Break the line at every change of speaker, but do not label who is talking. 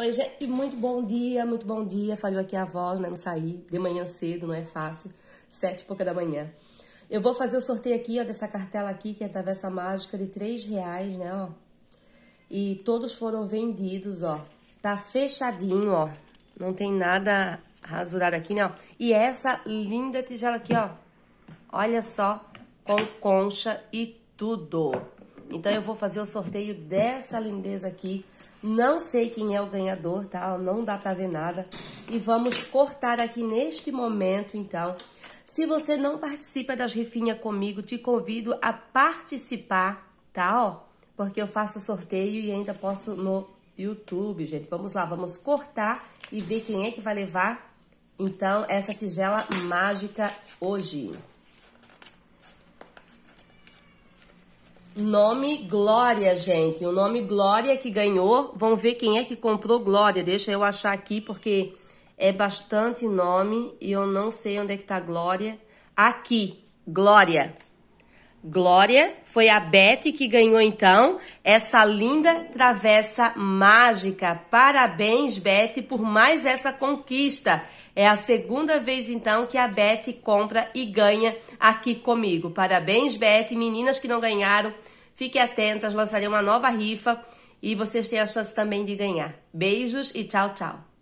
Oi, gente, muito bom dia, muito bom dia. Falhou aqui a voz, né? Não saí de manhã cedo, não é fácil. Sete e pouca da manhã. Eu vou fazer o sorteio aqui, ó, dessa cartela aqui, que é a Travessa Mágica, de três reais, né, ó. E todos foram vendidos, ó. Tá fechadinho, ó. Não tem nada rasurado aqui, né, ó. E essa linda tigela aqui, ó. Olha só, com concha e tudo. Então eu vou fazer o sorteio dessa lindeza aqui. Não sei quem é o ganhador, tá? Não dá pra ver nada. E vamos cortar aqui neste momento, então. Se você não participa das rifinhas comigo, te convido a participar, tá? Ó, porque eu faço sorteio e ainda posso no YouTube, gente. Vamos lá, vamos cortar e ver quem é que vai levar, então, essa tigela mágica hoje. Nome Glória, gente. O nome Glória que ganhou. Vamos ver quem é que comprou Glória. Deixa eu achar aqui, porque é bastante nome e eu não sei onde é que tá Glória. Aqui, Glória. Glória, foi a Beth que ganhou então essa linda travessa mágica. Parabéns, Beth, por mais essa conquista. É a segunda vez então que a Beth compra e ganha aqui comigo. Parabéns, Beth. Meninas que não ganharam, fiquem atentas, lançarei uma nova rifa e vocês têm a chance também de ganhar. Beijos e tchau, tchau.